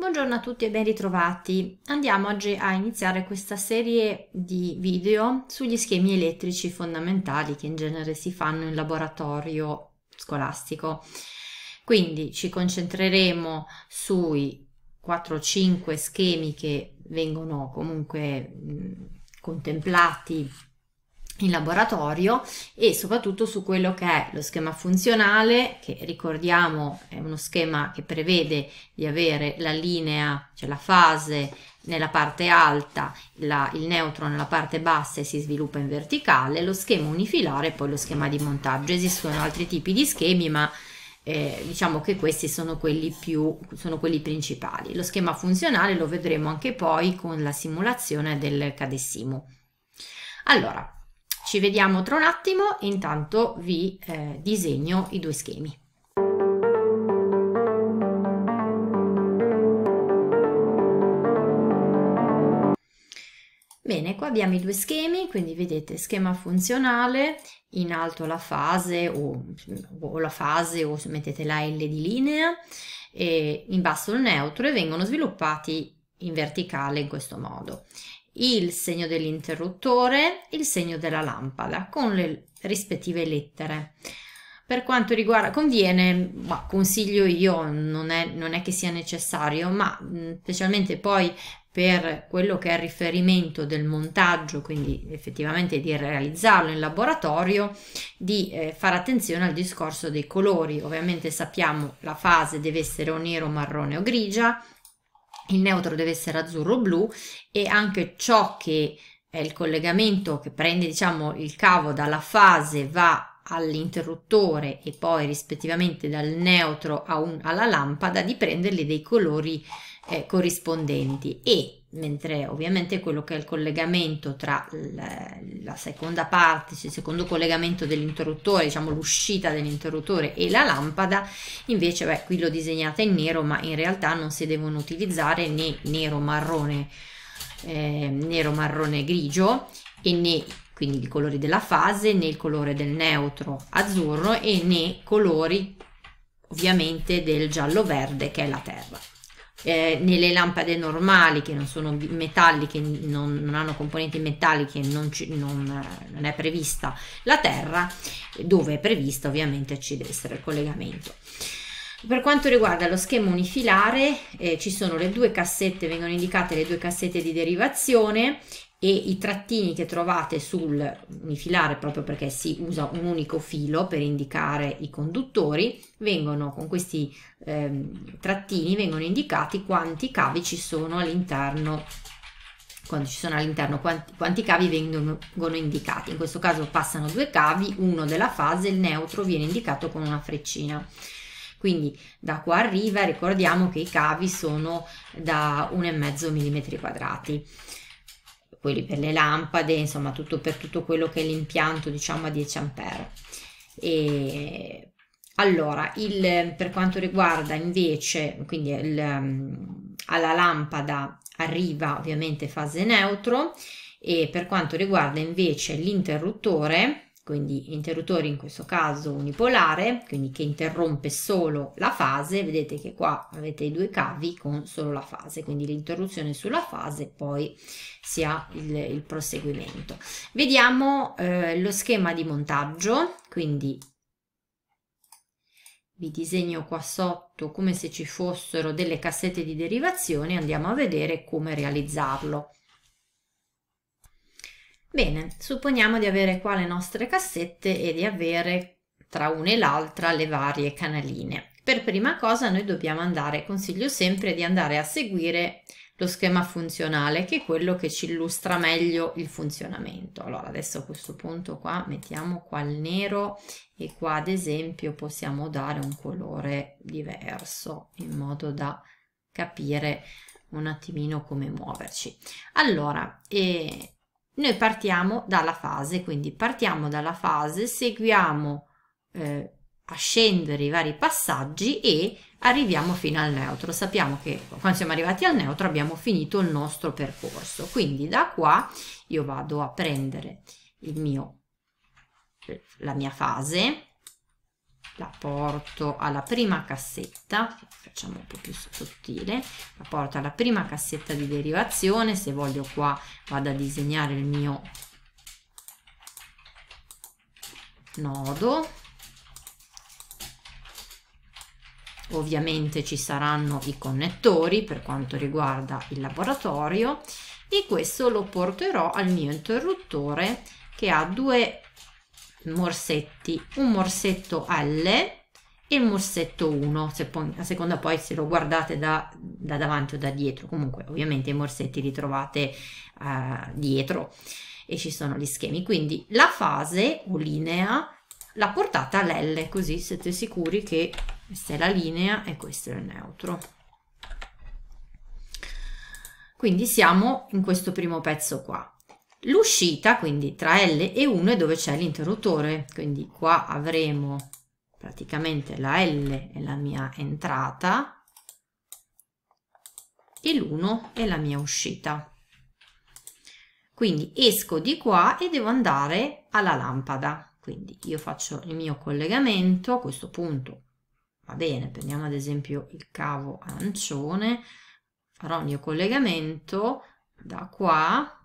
Buongiorno a tutti e ben ritrovati. Andiamo oggi a iniziare questa serie di video sugli schemi elettrici fondamentali che in genere si fanno in laboratorio scolastico. Quindi ci concentreremo sui 4-5 schemi che vengono comunque mh, contemplati in laboratorio e soprattutto su quello che è lo schema funzionale che ricordiamo è uno schema che prevede di avere la linea, cioè la fase nella parte alta, la, il neutro nella parte bassa e si sviluppa in verticale, lo schema unifilare e poi lo schema di montaggio. Esistono altri tipi di schemi ma eh, diciamo che questi sono quelli, più, sono quelli principali. Lo schema funzionale lo vedremo anche poi con la simulazione del cadessimo. Allora, ci vediamo tra un attimo e intanto vi eh, disegno i due schemi. Bene, qua abbiamo i due schemi, quindi vedete schema funzionale, in alto la fase o, o la fase o mettete la L di linea, e in basso il neutro e vengono sviluppati in verticale in questo modo il segno dell'interruttore, il segno della lampada con le rispettive lettere. Per quanto riguarda, conviene, ma consiglio io, non è, non è che sia necessario, ma mm, specialmente poi per quello che è il riferimento del montaggio, quindi effettivamente di realizzarlo in laboratorio, di eh, fare attenzione al discorso dei colori. Ovviamente sappiamo la fase deve essere o nero, marrone o grigia, il neutro deve essere azzurro blu e anche ciò che è il collegamento che prende diciamo il cavo dalla fase va all'interruttore e poi rispettivamente dal neutro un, alla lampada di prenderli dei colori eh, corrispondenti e mentre ovviamente quello che è il collegamento tra la seconda parte, cioè il secondo collegamento dell'interruttore, diciamo l'uscita dell'interruttore e la lampada, invece beh, qui l'ho disegnata in nero, ma in realtà non si devono utilizzare né nero marrone, eh, nero marrone grigio e né quindi i colori della fase né il colore del neutro azzurro e né colori ovviamente del giallo verde che è la terra eh, nelle lampade normali che non sono metalliche, non, non hanno componenti metalliche, non, ci, non, eh, non, è prevista la terra, dove è prevista ovviamente ci deve essere il collegamento. Per quanto riguarda lo schema unifilare, eh, ci sono le due cassette, vengono indicate le due cassette di derivazione e i trattini che trovate sul unifilare proprio perché si usa un unico filo per indicare i conduttori vengono con questi ehm, trattini vengono indicati quanti cavi ci sono all'interno quando ci sono all'interno quanti, quanti, cavi vengono indicati in questo caso passano due cavi uno della fase il neutro viene indicato con una freccina quindi da qua arriva ricordiamo che i cavi sono da 1,5 mm quadrati quelli per le lampade insomma tutto per tutto quello che è l'impianto diciamo a 10 ampere e allora, il, eh, per quanto riguarda invece, quindi il, mm, alla lampada arriva ovviamente fase neutro e per quanto riguarda invece l'interruttore, quindi interruttore in questo caso unipolare, quindi che interrompe solo la fase, vedete che qua avete i due cavi con solo la fase, quindi l'interruzione sulla fase poi si ha il, il proseguimento. Vediamo eh, lo schema di montaggio, quindi vi disegno qua sotto come se ci fossero delle cassette di derivazione andiamo a vedere come realizzarlo bene supponiamo di avere qua le nostre cassette e di avere tra una e l'altra le varie canaline per prima cosa noi dobbiamo andare consiglio sempre di andare a seguire lo schema funzionale che è quello che ci illustra meglio il funzionamento. Allora adesso a questo punto qua mettiamo qua il nero e qua ad esempio possiamo dare un colore diverso in modo da capire un attimino come muoverci. Allora, eh, noi partiamo dalla fase, quindi partiamo dalla fase, seguiamo eh, a scendere i vari passaggi e arriviamo fino al neutro. Sappiamo che quando siamo arrivati al neutro abbiamo finito il nostro percorso. Quindi da qua io vado a prendere mio, la mia fase, la porto alla prima cassetta, facciamo un po' più sottile, la porto alla prima cassetta di derivazione, se voglio qua vado a disegnare il mio nodo ovviamente ci saranno i connettori per quanto riguarda il laboratorio e questo lo porterò al mio interruttore che ha due morsetti un morsetto L e il morsetto 1 se poi, a seconda poi se lo guardate da, da, davanti o da dietro comunque ovviamente i morsetti li trovate uh, dietro e ci sono gli schemi quindi la fase o linea l'ha portata all'L così siete sicuri che questa è la linea e questo è il neutro quindi siamo in questo primo pezzo qua l'uscita quindi tra L e 1 è dove c'è l'interruttore quindi qua avremo praticamente la L è la mia entrata e l'1 è la mia uscita quindi esco di qua e devo andare alla lampada quindi io faccio il mio collegamento a questo punto va bene, prendiamo ad esempio il cavo arancione, farò il mio collegamento da qua,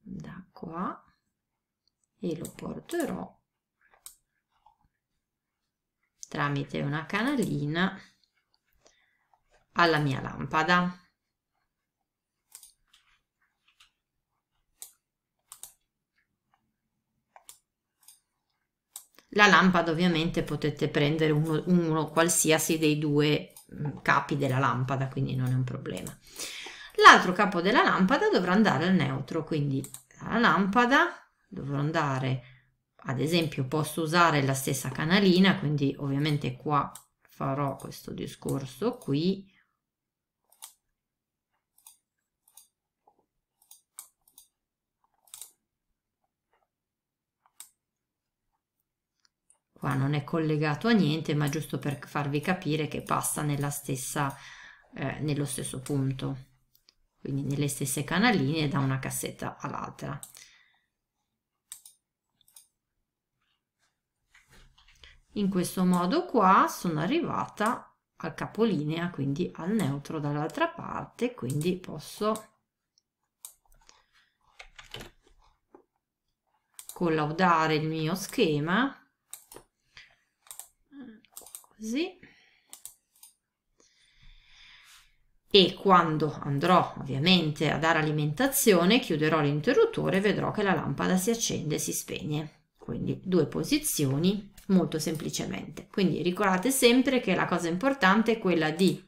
da qua e lo porterò tramite una canalina alla mia lampada. La lampada ovviamente potete prendere uno, uno, qualsiasi dei due mm, capi della lampada, quindi non è un problema. L'altro capo della lampada dovrà andare al neutro, quindi la lampada dovrà andare, ad esempio posso usare la stessa canalina, quindi ovviamente qua farò questo discorso qui, qua non è collegato a niente ma giusto per farvi capire che passa nella stessa, eh, nello stesso punto quindi nelle stesse canaline da una cassetta all'altra in questo modo qua sono arrivata al capolinea quindi al neutro dall'altra parte quindi posso collaudare il mio schema così e quando andrò ovviamente a dare alimentazione chiuderò l'interruttore e vedrò che la lampada si accende e si spegne quindi due posizioni molto semplicemente quindi ricordate sempre che la cosa importante è quella di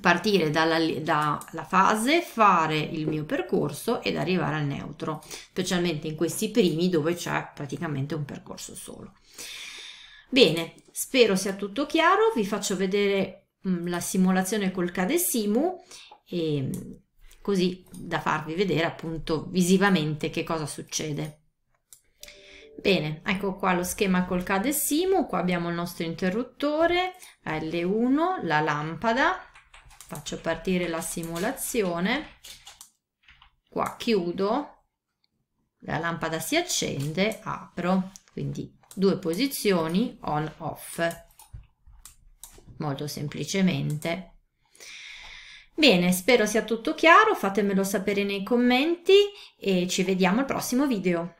partire dalla, dalla, fase, fare il mio percorso ed arrivare al neutro, specialmente in questi primi dove c'è praticamente un percorso solo. Bene, spero sia tutto chiaro, vi faccio vedere mh, mm, la simulazione col Cadesimu e mm, così da farvi vedere appunto visivamente che cosa succede. Bene, ecco qua lo schema col Cadesimu, qua abbiamo il nostro interruttore, L1, la lampada, faccio partire la simulazione, qua chiudo, la lampada si accende, apro, quindi due posizioni on off, molto semplicemente. Bene, spero sia tutto chiaro, fatemelo sapere nei commenti e ci vediamo al prossimo video.